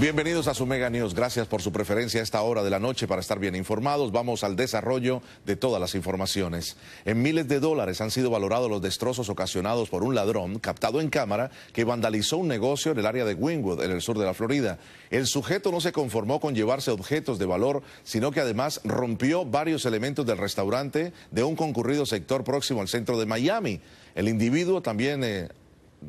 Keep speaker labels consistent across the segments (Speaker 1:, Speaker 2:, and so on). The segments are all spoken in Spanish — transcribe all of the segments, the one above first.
Speaker 1: Bienvenidos a su Mega News. Gracias por su preferencia a esta hora de la noche para estar bien informados. Vamos al desarrollo de todas las informaciones. En miles de dólares han sido valorados los destrozos ocasionados por un ladrón captado en cámara que vandalizó un negocio en el área de Wynwood, en el sur de la Florida. El sujeto no se conformó con llevarse objetos de valor, sino que además rompió varios elementos del restaurante de un concurrido sector próximo al centro de Miami. El individuo también eh,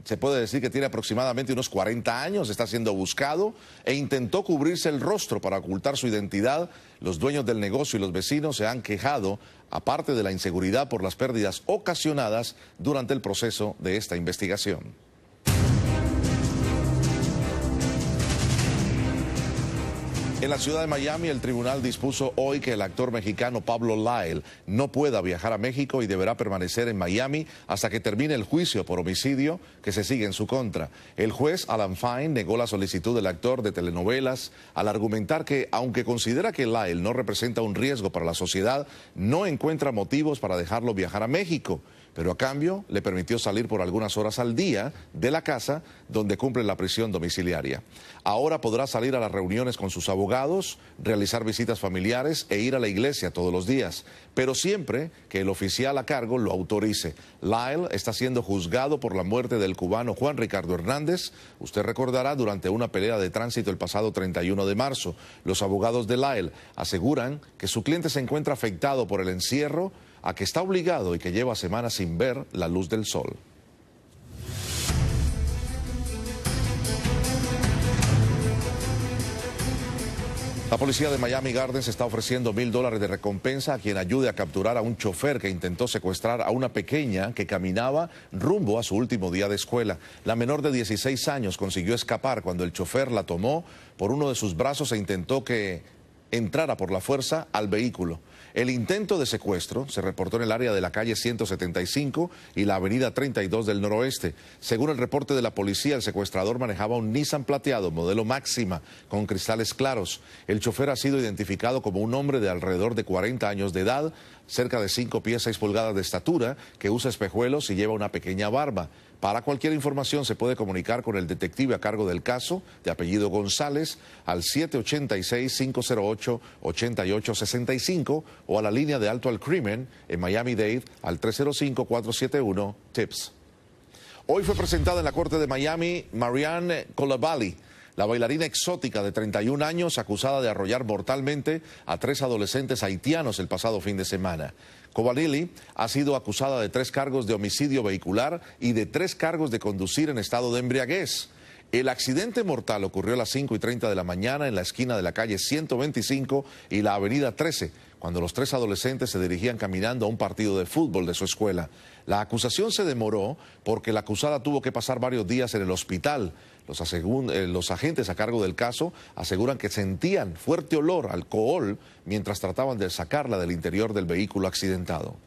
Speaker 1: se puede decir que tiene aproximadamente unos 40 años, está siendo buscado e intentó cubrirse el rostro para ocultar su identidad. Los dueños del negocio y los vecinos se han quejado, aparte de la inseguridad por las pérdidas ocasionadas durante el proceso de esta investigación. En la ciudad de Miami, el tribunal dispuso hoy que el actor mexicano Pablo Lyle no pueda viajar a México y deberá permanecer en Miami hasta que termine el juicio por homicidio que se sigue en su contra. El juez Alan Fine negó la solicitud del actor de telenovelas al argumentar que, aunque considera que Lyle no representa un riesgo para la sociedad, no encuentra motivos para dejarlo viajar a México pero a cambio le permitió salir por algunas horas al día de la casa donde cumple la prisión domiciliaria. Ahora podrá salir a las reuniones con sus abogados, realizar visitas familiares e ir a la iglesia todos los días, pero siempre que el oficial a cargo lo autorice. Lyle está siendo juzgado por la muerte del cubano Juan Ricardo Hernández. Usted recordará durante una pelea de tránsito el pasado 31 de marzo. Los abogados de Lyle aseguran que su cliente se encuentra afectado por el encierro a que está obligado y que lleva semanas sin ver la luz del sol. La policía de Miami Gardens está ofreciendo mil dólares de recompensa a quien ayude a capturar a un chofer que intentó secuestrar a una pequeña que caminaba rumbo a su último día de escuela. La menor de 16 años consiguió escapar cuando el chofer la tomó por uno de sus brazos e intentó que entrara por la fuerza al vehículo. El intento de secuestro se reportó en el área de la calle 175 y la avenida 32 del noroeste. Según el reporte de la policía, el secuestrador manejaba un Nissan plateado, modelo máxima, con cristales claros. El chofer ha sido identificado como un hombre de alrededor de 40 años de edad, cerca de 5 pies 6 pulgadas de estatura, que usa espejuelos y lleva una pequeña barba. Para cualquier información se puede comunicar con el detective a cargo del caso, de apellido González, al 786-508-8865 o a la línea de alto al crimen en Miami-Dade al 305-471-TIPS. Hoy fue presentada en la Corte de Miami Marianne Colabali. La bailarina exótica de 31 años acusada de arrollar mortalmente a tres adolescentes haitianos el pasado fin de semana. Kovalili ha sido acusada de tres cargos de homicidio vehicular y de tres cargos de conducir en estado de embriaguez. El accidente mortal ocurrió a las 5 y 30 de la mañana en la esquina de la calle 125 y la avenida 13, cuando los tres adolescentes se dirigían caminando a un partido de fútbol de su escuela. La acusación se demoró porque la acusada tuvo que pasar varios días en el hospital. Los, eh, agentes a cargo del caso aseguran que sentían fuerte olor alcohol mientras trataban de sacarla del interior del vehículo accidentado.